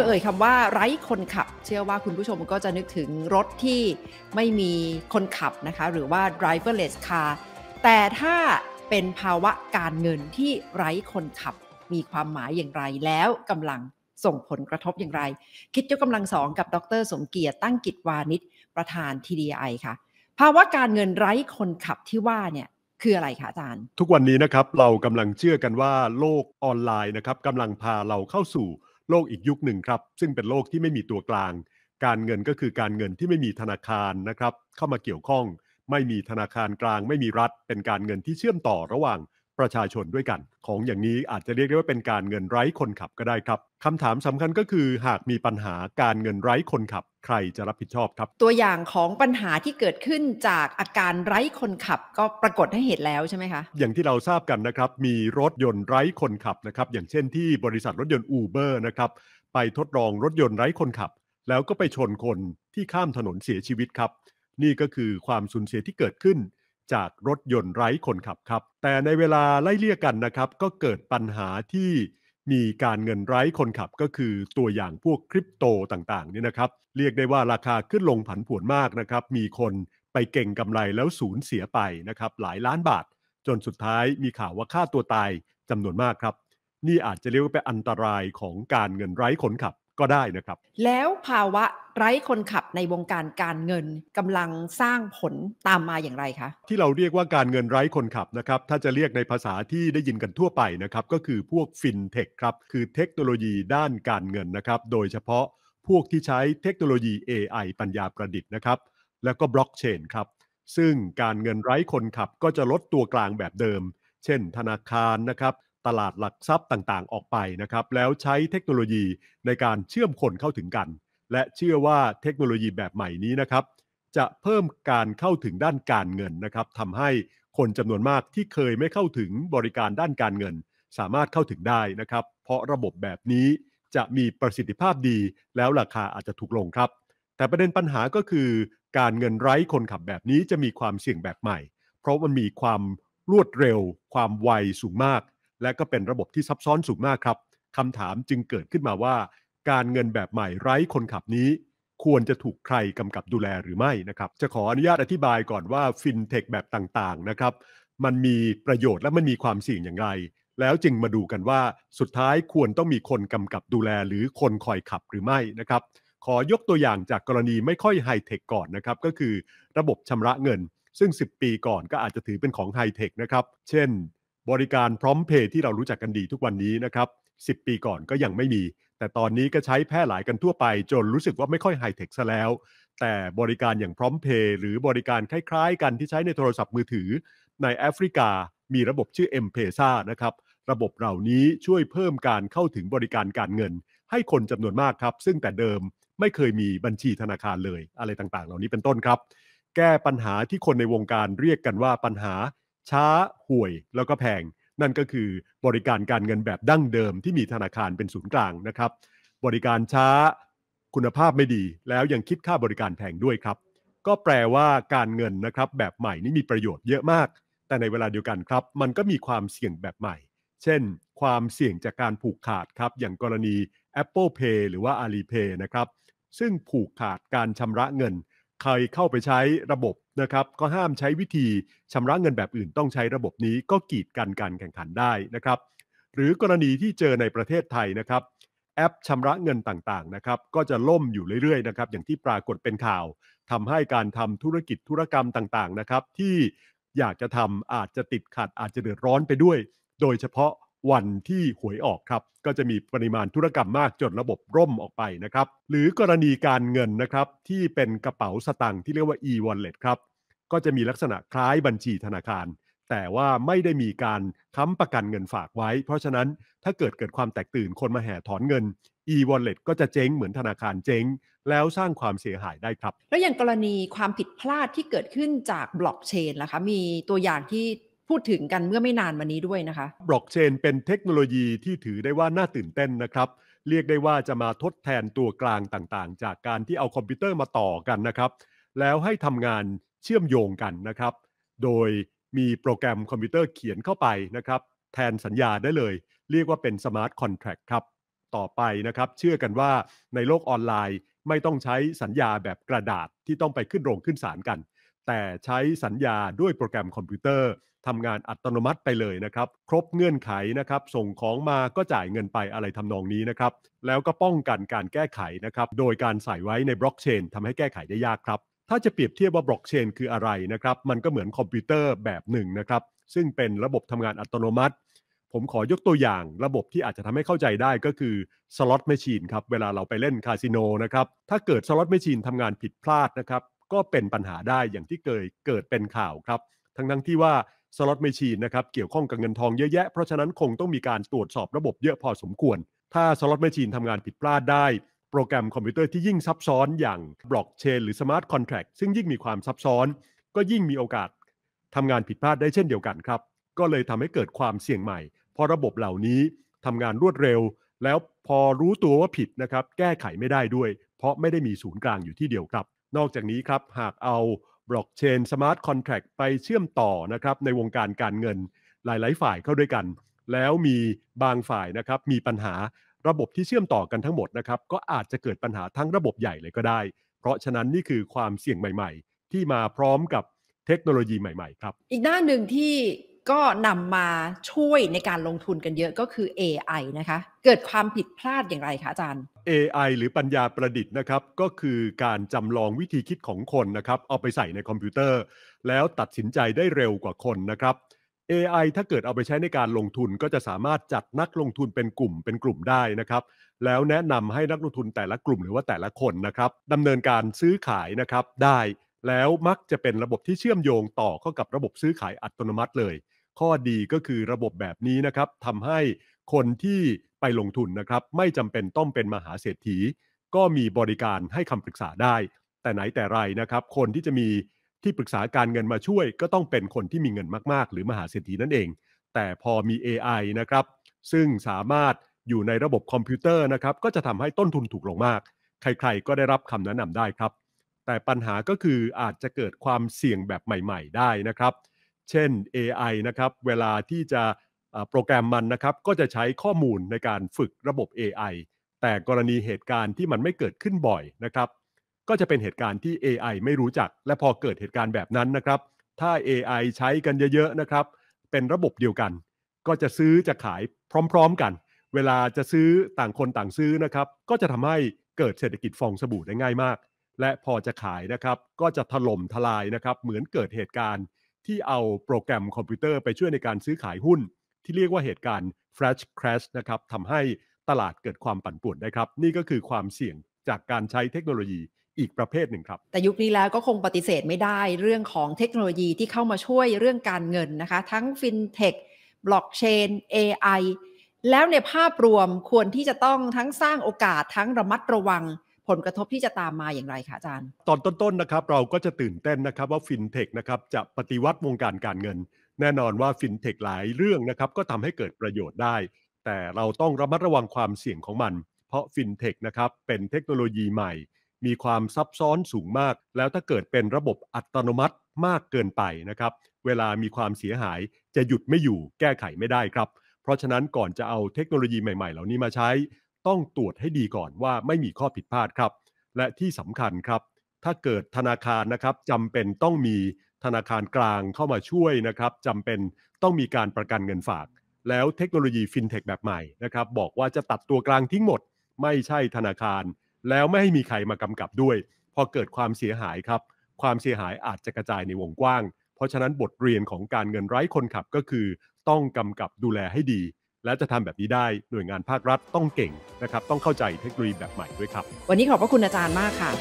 มื่อเอ่ยคำว่าไร้คนขับ เชื่อว่าคุณผู้ชมก็จะนึกถึงรถที่ไม่มีคนขับนะคะหรือว่า driverless car แต่ถ้าเป็นภาวะการเงินที่ไร้คนขับมีความหมายอย่างไร แล้วกำลังส่งผลกระทบอย่างไร คิดยกกำลังสองกับดรสมเกียรติตั้งกิจวานิชประธาน TDI ค่ะ ภาวะการเงินไร้คนขับที่ว่าเนี่ยคืออะไรคะอาจารย์ทุกวันนี้นะครับเรากำลังเชื่อกันว่า โลกออนไลน์นะครับกำลังพาเราเข้าสู่โลกอีกยุคหนึ่งครับซึ่งเป็นโลกที่ไม่มีตัวกลาง การเงินก็คือการเงินที่ไม่มีธนาคารนะครับเข้ามาเกี่ยวข้อง ไม่มีธนาคารกลาง ไม่มีรัฐ เป็นการเงินที่เชื่อมต่อระหว่างประชาชนด้วยกัน ของอย่างนี้อาจจะเรียกได้ว่าเป็นการเงินไร้คนขับก็ได้ครับคำถามสำคัญก็คือ หากมีปัญหาการเงินไร้คนขับใครจะรับผิดชอบครับ ตัวอย่างของปัญหาที่เกิดขึ้นจากอาการไร้คนขับก็ปรากฏให้เห็นแล้วใช่ไหมคะ อย่างที่เราทราบกันนะครับ มีรถยนต์ไร้คนขับนะครับอย่างเช่นที่บริษัทรถยนต์อูเบอร์นะครับไปทดลองรถยนต์ไร้คนขับ แล้วก็ไปชนคนที่ข้ามถนนเสียชีวิตครับ นี่ก็คือความสูญเสียที่เกิดขึ้น จากรถยนต์ไร้คนขับครับแต่ในเวลาไล่เลี่ยกันนะครับ ก็เกิดปัญหาที่มีการเงินไร้คนขับก็คือตัวอย่างพวกคริปโตต่างๆเนี่ยนะครับเรียกได้ว่าราคาขึ้นลงผันผวนมากนะครับ มีคนไปเก่งกำไรแล้วสูญเสียไปนะครับหลายล้านบาทจนสุดท้ายมีข่าวว่าฆ่าตัวตายจำนวนมากครับ นี่อาจจะเรียกว่าเป็นอันตรายของการเงินไร้คนขับก็ได้นะครับ แล้วภาวะไร้คนขับในวงการการเงินกำลังสร้างผลตามมาอย่างไรคะ ที่เราเรียกว่าการเงินไร้คนขับนะครับ ถ้าจะเรียกในภาษาที่ได้ยินกันทั่วไปนะครับ ก็คือพวกฟินเทคครับคือเทคโนโลยีด้านการเงินนะครับ โดยเฉพาะพวกที่ใช้เทคโนโลยี AI ปัญญาประดิษฐ์นะครับแล้วก็บล็อกเชนครับ ซึ่งการเงินไร้คนขับก็จะลดตัวกลางแบบเดิม เช่น ธนาคารนะครับตลาดหลักทรัพย์ต่างๆ ออกไปนะครับ แล้วใช้เทคโนโลยีในการเชื่อมคนเข้าถึงกัน และเชื่อว่าเทคโนโลยีแบบใหม่นี้นะครับ จะเพิ่มการเข้าถึงด้านการเงินนะครับทำให้คนจำนวนมากที่เคยไม่เข้าถึงบริการด้านการเงิน สามารถเข้าถึงได้นะครับ เพราะระบบแบบนี้จะมีประสิทธิภาพดี แล้วราคาอาจจะถูกลงครับ แต่ประเด็นปัญหาก็คือ การเงินไร้คนขับแบบนี้จะมีความเสี่ยงแบบใหม่ เพราะมันมีความรวดเร็ว ความไวสูงมากและก็เป็นระบบที่ซับซ้อนสูงมากครับ คำถามจึงเกิดขึ้นมาว่า การเงินแบบใหม่ไร้คนขับนี้ ควรจะถูกใครกำกับดูแลหรือไม่นะครับ จะขออนุญาตอธิบายก่อนว่าฟินเทคแบบต่างๆนะครับมันมีประโยชน์และมันมีความเสี่ยงอย่างไร แล้วจึงมาดูกันว่าสุดท้ายควรต้องมีคนกำกับดูแลหรือคนคอยขับหรือไม่นะครับขอยกตัวอย่างจากกรณีไม่ค่อยไฮเทคก่อนนะครับก็คือระบบชำระเงิน ซึ่ง 10 ปีก่อนก็อาจจะถือเป็นของไฮเทคนะครับเช่นบริการพร้อมเพย์ที่เรารู้จักกันดีทุกวันนี้นะครับ10 ปีก่อนก็ยังไม่มี แต่ตอนนี้ก็ใช้แพร่หลายกันทั่วไป จนรู้สึกว่าไม่ค่อยไฮเทคซะแล้ว แต่บริการอย่างพร้อมเพย์หรือบริการคล้ายๆ กันที่ใช้ในโทรศัพท์มือถือ ในแอฟริกามีระบบชื่อ m p e s a นะครับ ระบบเหล่านี้ช่วยเพิ่มการเข้าถึงบริการการเงิน ให้คนจำนวนมากครับซึ่งแต่เดิมไม่เคยมีบัญชีธนาคารเลยอะไรต่างๆ เหล่านี้เป็นต้นครับ แก้ปัญหาที่คนในวงการเรียกกันว่าปัญหาช้าห่วยแล้วก็แพงนั่นก็คือบริการการเงินแบบดั้งเดิมที่มีธนาคารเป็นศูนย์กลางนะครับบริการช้าคุณภาพไม่ดี แล้วยังคิดค่าบริการแพงด้วยครับ ก็แปลว่าการเงินนะครับแบบใหม่นี่มีประโยชน์เยอะมาก แต่ในเวลาเดียวกันครับมันก็มีความเสี่ยงแบบใหม่ เช่นความเสี่ยงจากการผูกขาดครับอย่างกรณี Apple Pay หรือว่า Alipay นะครับซึ่งผูกขาดการชำระเงินใครเข้าไปใช้ระบบนะครับก็ห้ามใช้วิธีชำระเงินแบบอื่น ต้องใช้ระบบนี้ ก็กีดกันการแข่งขันได้นะครับหรือกรณีที่เจอในประเทศไทยนะครับ แอปชำระเงินต่างๆนะครับก็จะล่มอยู่เรื่อยๆนะครับอย่างที่ปรากฏเป็นข่าวทำให้การทำธุรกิจธุรกรรมต่างๆนะครับที่อยากจะทำอาจจะติดขัด อาจจะเดือดร้อนไปด้วย โดยเฉพาะวันที่หวยออกครับ ก็จะมีปริมาณธุรกรรมมากจนระบบร่มออกไปนะครับ หรือกรณีการเงินนะครับ ที่เป็นกระเป๋าสตางค์ที่เรียกว่า e-wallet ครับก็จะมีลักษณะคล้ายบัญชีธนาคาร แต่ว่าไม่ได้มีการค้ำประกันเงินฝากไว้ เพราะฉะนั้นถ้าเกิดเกิดความแตกตื่นคนมาแห่ถอนเงิน e-wallet ก็จะเจ๊งเหมือนธนาคารเจ๊ง แล้วสร้างความเสียหายได้ครับแล้วอย่างกรณีความผิดพลาดที่เกิดขึ้นจากบล็อกเชนล่ะคะมีตัวอย่างที่พูดถึงกันเมื่อไม่นานมานี้ด้วยนะคะ บล็อกเชนเป็นเทคโนโลยีที่ถือได้ว่าน่าตื่นเต้นนะครับ เรียกได้ว่าจะมาทดแทนตัวกลางต่างๆ จากการที่เอาคอมพิวเตอร์มาต่อกันนะครับ แล้วให้ทำงานเชื่อมโยงกันนะครับ โดยมีโปรแกรมคอมพิวเตอร์เขียนเข้าไปนะครับแทนสัญญาได้เลย เรียกว่าเป็นสมาร์ทคอนแท็กครับ ต่อไปนะครับ เชื่อกันว่าในโลกออนไลน์ไม่ต้องใช้สัญญาแบบกระดาษที่ต้องไปขึ้นโรงขึ้นศาลกัน แต่ใช้สัญญาด้วยโปรแกรมคอมพิวเตอร์ทำงานอัตโนมัติไปเลยนะครับ ครบเงื่อนไขนะครับ ส่งของมาก็จ่ายเงินไปอะไรทำนองนี้นะครับ แล้วก็ป้องกันการแก้ไขนะครับ โดยการใส่ไว้ในบล็อกเชนทำให้แก้ไขได้ยากครับ ถ้าจะเปรียบเทียบว่าบล็อกเชนคืออะไรนะครับ มันก็เหมือนคอมพิวเตอร์แบบหนึ่งนะครับ ซึ่งเป็นระบบทำงานอัตโนมัติ ผมขอยกตัวอย่างระบบที่อาจจะทำให้เข้าใจได้ก็คือสล็อตแมชชีนครับ เวลาเราไปเล่นคาสิโนนะครับ ถ้าเกิดสล็อตแมชชีนทำงานผิดพลาดนะครับ ก็เป็นปัญหาได้อย่างที่เคยเกิดเป็นข่าวครับ ทั้งทั้งที่ว่าสล็อตเมชีนนะครับเกี่ยวข้องกับเงินทองเยอะแยะเพราะฉะนั้นคงต้องมีการตรวจสอบระบบเยอะพอสมควร ถ้าสล็อตเมชีนทำงานผิดพลาดได้ โปรแกรมคอมพิวเตอร์ที่ยิ่งซับซ้อนอย่างบล็อกเชนหรือสมาร์ทคอนแท็กซึ่งยิ่งมีความซับซ้อน ก็ยิ่งมีโอกาสทำงานผิดพลาดได้เช่นเดียวกันครับ ก็เลยทำให้เกิดความเสี่ยงใหม่ เพราะระบบเหล่านี้ทำงานรวดเร็ว แล้วพอรู้ตัวว่าผิดนะครับแก้ไขไม่ได้ด้วย เพราะไม่ได้มีศูนย์กลางอยู่ที่เดียวครับ นอกจากนี้ครับหากเอาบล็อกเชนสมาร์ทคอนแท็กไปเชื่อมต่อนะครับในวงการการเงินหลาย ๆ ฝ่ายเข้าด้วยกัน แล้วมีบางฝ่ายนะครับมีปัญหาระบบที่เชื่อมต่อกันทั้งหมดนะครับก็อาจจะเกิดปัญหาทั้งระบบใหญ่เลยก็ได้ เพราะฉะนั้น นี่คือความเสี่ยงใหม่ ๆ ที่มาพร้อมกับเทคโนโลยีใหม่ ๆ ครับ อีกด้านหนึ่งที่ก็นำมาช่วยในการลงทุนกันเยอะก็คือ AI นะคะเกิดความผิดพลาดอย่างไรคะอาจารย์ AI หรือปัญญาประดิษฐ์นะครับก็คือการจำลองวิธีคิดของคนนะครับเอาไปใส่ในคอมพิวเตอร์ แล้วตัดสินใจได้เร็วกว่าคนนะครับ AI ถ้าเกิดเอาไปใช้ในการลงทุนก็จะสามารถจัดนักลงทุนเป็นกลุ่มเป็นกลุ่มได้นะครับแล้วแนะนำให้นักลงทุนแต่ละกลุ่มหรือว่าแต่ละคนนะครับดำเนินการซื้อขายนะครับได้ แล้วมักจะเป็นระบบที่เชื่อมโยงต่อเข้ากับระบบซื้อขายอัตโนมัติเลยข้อดีก็คือระบบแบบนี้นะครับทำให้คนที่ไปลงทุนนะครับ ไม่จำเป็นต้องเป็นมหาเศรษฐี ก็มีบริการให้คำปรึกษาได้ แต่ไหนแต่ไรนะครับ คนที่จะมีที่ปรึกษาการเงินมาช่วย ก็ต้องเป็นคนที่มีเงินมากๆ หรือมหาเศรษฐีนั่นเอง แต่พอมี AI นะครับซึ่งสามารถอยู่ในระบบคอมพิวเตอร์นะครับ ก็จะทำให้ต้นทุนถูกลงมาก ใคร ๆ ก็ได้รับคำแนะนำได้ครับ แต่ปัญหาก็คืออาจจะเกิดความเสี่ยงแบบใหม่ๆ ได้นะครับเช่น AI นะครับ เวลาที่จะโปรแกรมมันนะครับ ก็จะใช้ข้อมูลในการฝึกระบบ AI แต่กรณีเหตุการณ์ที่มันไม่เกิดขึ้นบ่อยนะครับ ก็จะเป็นเหตุการณ์ที่ AI ไม่รู้จัก และพอเกิดเหตุการณ์แบบนั้นนะครับ ถ้า AI ใช้กันเยอะๆนะครับ เป็นระบบเดียวกัน ก็จะซื้อจะขายพร้อมๆกัน เวลาจะซื้อต่างคนต่างซื้อนะครับ ก็จะทำให้เกิดเศรษฐกิจฟองสบู่ได้ง่ายมาก และพอจะขายนะครับ ก็จะถล่มทลายนะครับ เหมือนเกิดเหตุการณ์ที่เอาโปรแกรมคอมพิวเตอร์ไปช่วยในการซื้อขายหุ้น ที่เรียกว่าเหตุการณ์ flash crash นะครับทำให้ตลาดเกิดความปั่นป่วนได้ครับ นี่ก็คือความเสี่ยงจากการใช้เทคโนโลยีอีกประเภทหนึ่งครับ แต่ยุคนี้แล้วก็คงปฏิเสธไม่ได้เรื่องของเทคโนโลยีที่เข้ามาช่วยเรื่องการเงินนะคะ ทั้งฟินเทคบล็อกเชน AI แล้วในภาพรวมควรที่จะต้องทั้งสร้างโอกาสทั้งระมัดระวังผลกระทบที่จะตามมาอย่างไรคะอาจารย์ ตอนต้นๆนะครับเราก็จะตื่นเต้นนะครับว่าฟินเทคนะครับจะปฏิวัติวงการการเงิน แน่นอนว่าฟินเทคหลายเรื่องนะครับก็ทำให้เกิดประโยชน์ได้ แต่เราต้องระมัดระวังความเสี่ยงของมัน เพราะฟินเทคนะครับเป็นเทคโนโลยีใหม่ มีความซับซ้อนสูงมาก แล้วถ้าเกิดเป็นระบบอัตโนมัติมากเกินไปนะครับเวลามีความเสียหาย จะหยุดไม่อยู่แก้ไขไม่ได้ครับเพราะฉะนั้นก่อนจะเอาเทคโนโลยีใหม่ๆเหล่านี้มาใช้ต้องตรวจให้ดีก่อนว่าไม่มีข้อผิดพลาดครับและที่สำคัญครับ ถ้าเกิดธนาคารนะครับจำเป็นต้องมีธนาคารกลางเข้ามาช่วยนะครับจำเป็นต้องมีการประกันเงินฝาก แล้วเทคโนโลยีฟินเทคแบบใหม่นะครับบอกว่าจะตัดตัวกลางทิ้งหมดไม่ใช่ธนาคาร แล้วไม่ให้มีใครมากำกับด้วย พอเกิดความเสียหายครับ ความเสียหายอาจจะกระจายในวงกว้าง เพราะฉะนั้นบทเรียนของการเงินไร้คนขับก็คือต้องกำกับดูแลให้ดีและจะทำแบบนี้ได้หน่วยงานภาครัฐต้องเก่งนะครับ ต้องเข้าใจเทคโนโลยีแบบใหม่ด้วยครับ วันนี้ขอบพระคุณอาจารย์มากค่ะ